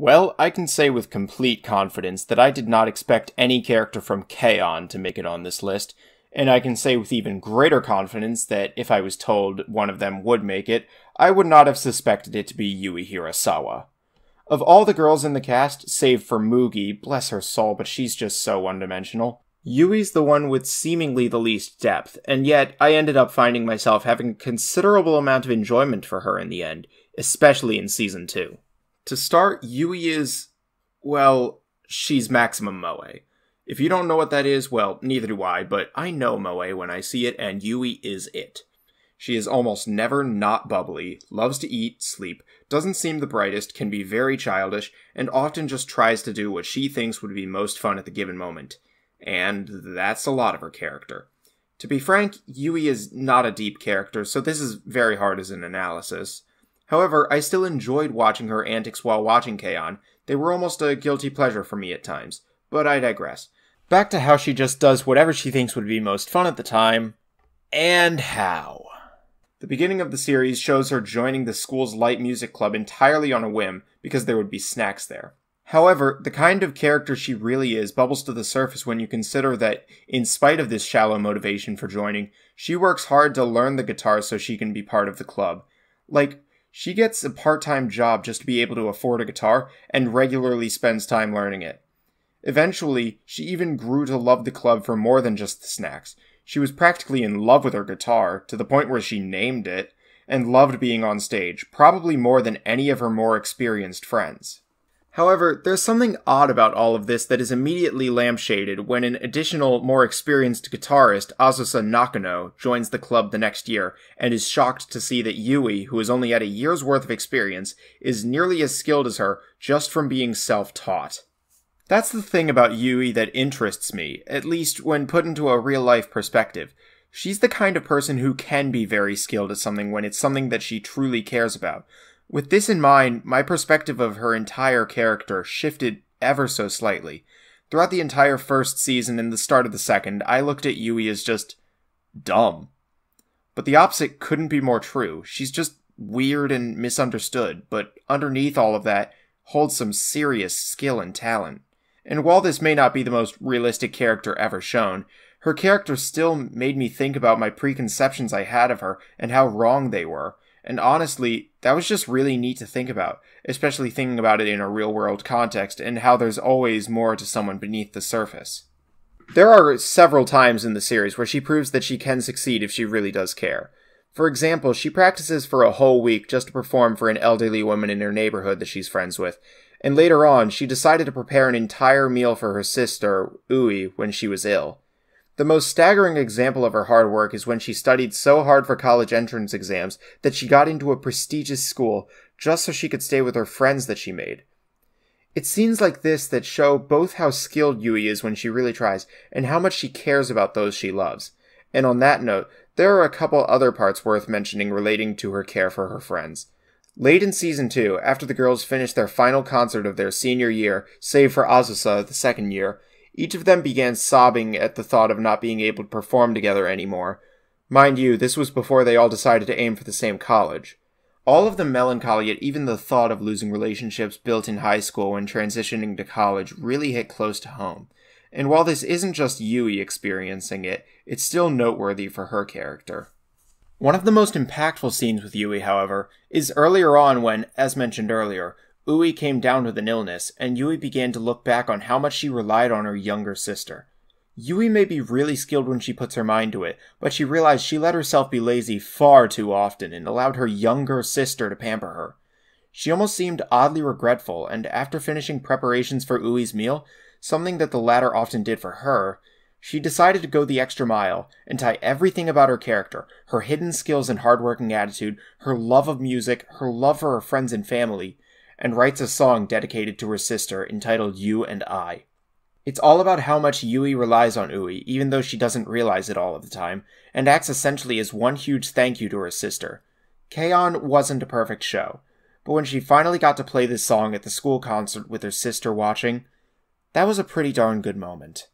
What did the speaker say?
Well, I can say with complete confidence that I did not expect any character from on to make it on this list, and I can say with even greater confidence that if I was told one of them would make it, I would not have suspected it to be Yui Hirasawa. Of all the girls in the cast, save for Mugi, bless her soul, but she's just so one-dimensional, Yui's the one with seemingly the least depth, and yet I ended up finding myself having a considerable amount of enjoyment for her in the end, especially in Season 2. To start, Yui is, well, she's maximum Moe. If you don't know what that is, well, neither do I, but I know Moe when I see it, and Yui is it. She is almost never not bubbly, loves to eat, sleep, doesn't seem the brightest, can be very childish, and often just tries to do what she thinks would be most fun at the given moment. And that's a lot of her character. To be frank, Yui is not a deep character, so this is very hard as an analysis. However, I still enjoyed watching her antics while watching Kaon. They were almost a guilty pleasure for me at times, but I digress. Back to how she just does whatever she thinks would be most fun at the time, and how. The beginning of the series shows her joining the school's light music club entirely on a whim because there would be snacks there. However, the kind of character she really is bubbles to the surface when you consider that, in spite of this shallow motivation for joining, she works hard to learn the guitar so she can be part of the club. Like, she gets a part time job just to be able to afford a guitar and regularly spends time learning it. Eventually, she even grew to love the club for more than just the snacks. She was practically in love with her guitar, to the point where she named it, and loved being on stage, probably more than any of her more experienced friends. However, there's something odd about all of this that is immediately lampshaded when an additional, more experienced guitarist, Azusa Nakano, joins the club the next year and is shocked to see that Yui, who has only had a year's worth of experience, is nearly as skilled as her just from being self taught. That's the thing about Yui that interests me, at least when put into a real life perspective. She's the kind of person who can be very skilled at something when it's something that she truly cares about with this in mind, my perspective of her entire character shifted ever so slightly. Throughout the entire first season and the start of the second, I looked at Yui as just dumb. But the opposite couldn't be more true. She's just weird and misunderstood, but underneath all of that holds some serious skill and talent. And while this may not be the most realistic character ever shown, her character still made me think about my preconceptions I had of her and how wrong they were, and honestly, that was just really neat to think about, especially thinking about it in a real world context and how there's always more to someone beneath the surface. There are several times in the series where she proves that she can succeed if she really does care. For example, she practices for a whole week just to perform for an elderly woman in her neighborhood that she's friends with, and later on, she decided to prepare an entire meal for her sister, Ui, when she was ill. The most staggering example of her hard work is when she studied so hard for college entrance exams that she got into a prestigious school just so she could stay with her friends that she made. It's scenes like this that show both how skilled Yui is when she really tries and how much she cares about those she loves. And on that note, there are a couple other parts worth mentioning relating to her care for her friends. Late in season 2, after the girls finish their final concert of their senior year, save for Azusa the second year, each of them began sobbing at the thought of not being able to perform together anymore. Mind you, this was before they all decided to aim for the same college. All of them melancholy at even the thought of losing relationships built in high school when transitioning to college really hit close to home. And while this isn't just Yui experiencing it, it's still noteworthy for her character. One of the most impactful scenes with Yui, however, is earlier on when, as mentioned earlier, Ui came down with an illness, and Yui began to look back on how much she relied on her younger sister. Yui may be really skilled when she puts her mind to it, but she realized she let herself be lazy far too often and allowed her younger sister to pamper her. She almost seemed oddly regretful, and after finishing preparations for Ui's meal, something that the latter often did for her, she decided to go the extra mile and tie everything about her character, her hidden skills and hardworking attitude, her love of music, her love for her friends and family, and writes a song dedicated to her sister entitled You and I. It's all about how much Yui relies on Ui, even though she doesn't realize it all of the time, and acts essentially as one huge thank you to her sister. Kaon wasn't a perfect show, but when she finally got to play this song at the school concert with her sister watching, that was a pretty darn good moment.